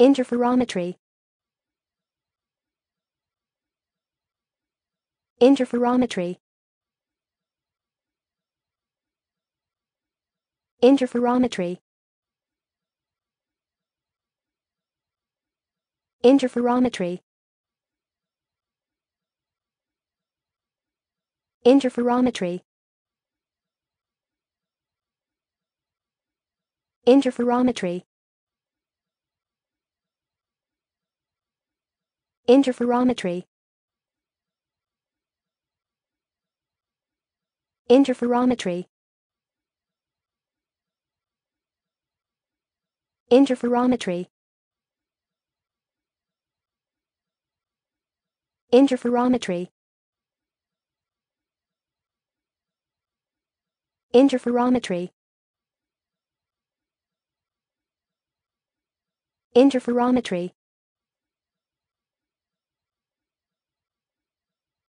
Interferometry Interferometry Interferometry Interferometry Interferometry Interferometry Interferometry Interferometry Interferometry Interferometry Interferometry Interferometry